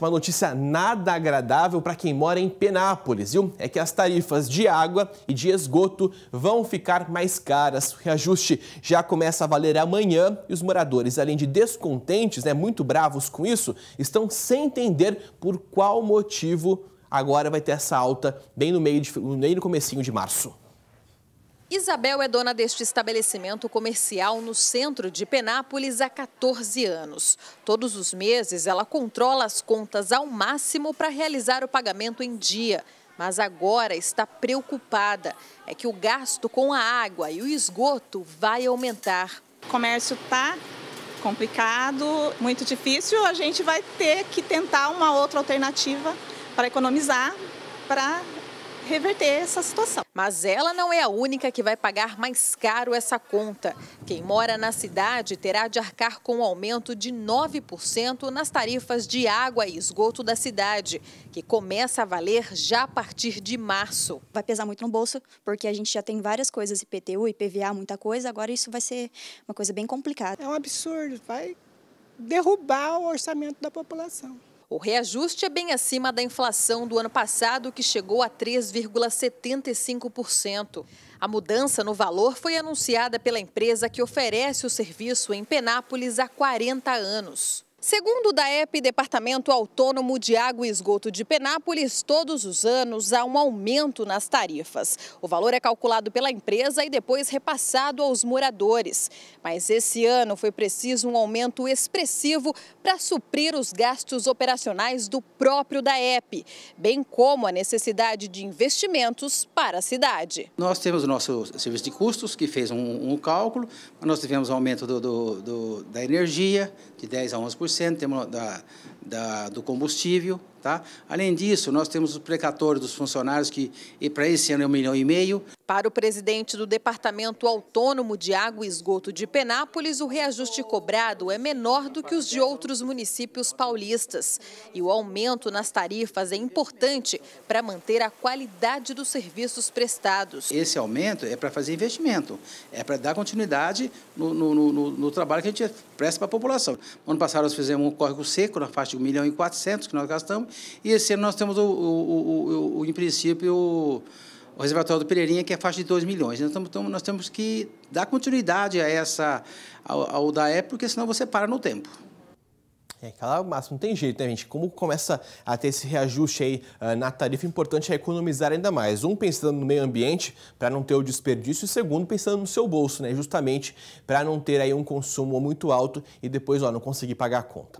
Uma notícia nada agradável para quem mora em Penápolis, viu? É que as tarifas de água e de esgoto vão ficar mais caras. O reajuste já começa a valer amanhã e os moradores, além de descontentes, né, muito bravos com isso, estão sem entender por qual motivo agora vai ter essa alta bem no meio, de, bem no comecinho de março. Isabel é dona deste estabelecimento comercial no centro de Penápolis há 14 anos. Todos os meses, ela controla as contas ao máximo para realizar o pagamento em dia. Mas agora está preocupada. É que o gasto com a água e o esgoto vai aumentar. O comércio está complicado, muito difícil. A gente vai ter que tentar uma outra alternativa para economizar, para reverter essa situação. Mas ela não é a única que vai pagar mais caro essa conta. Quem mora na cidade terá de arcar com um aumento de 9% nas tarifas de água e esgoto da cidade, que começa a valer já a partir de março. Vai pesar muito no bolso, porque a gente já tem várias coisas, IPTU, IPVA, muita coisa, agora isso vai ser uma coisa bem complicada. É um absurdo, vai derrubar o orçamento da população. O reajuste é bem acima da inflação do ano passado, que chegou a 3,75%. A mudança no valor foi anunciada pela empresa que oferece o serviço em Penápolis há 40 anos. Segundo o DAEP, Departamento Autônomo de Água e Esgoto de Penápolis, todos os anos há um aumento nas tarifas. O valor é calculado pela empresa e depois repassado aos moradores. Mas esse ano foi preciso um aumento expressivo para suprir os gastos operacionais do próprio DAEP, bem como a necessidade de investimentos para a cidade. Nós temos o nosso serviço de custos, que fez um, um cálculo, nós tivemos um aumento do, do, do, da energia de 10% a 11%. 100% da, da, do combustível. Tá? Além disso, nós temos o precatório dos funcionários, que para esse ano é um milhão e meio. Para o presidente do Departamento Autônomo de Água e Esgoto de Penápolis, o reajuste cobrado é menor do que os de outros municípios paulistas. E o aumento nas tarifas é importante para manter a qualidade dos serviços prestados. Esse aumento é para fazer investimento, é para dar continuidade no, no, no, no trabalho que a gente presta para a população. Ano passado nós fizemos um córrego seco na parte de 1 milhão e 400 que nós gastamos, e esse ano nós temos, o, o, o, em princípio, o reservatório do Pereirinha, que é faixa de 2 milhões. Então, nós temos que dar continuidade a essa, ao, ao DAE, porque senão você para no tempo. É, calar o máximo, não tem jeito, né, gente? Como começa a ter esse reajuste aí uh, na tarifa, o é importante é economizar ainda mais. Um, pensando no meio ambiente, para não ter o desperdício, e segundo, pensando no seu bolso, né? Justamente para não ter aí um consumo muito alto e depois, ó, não conseguir pagar a conta.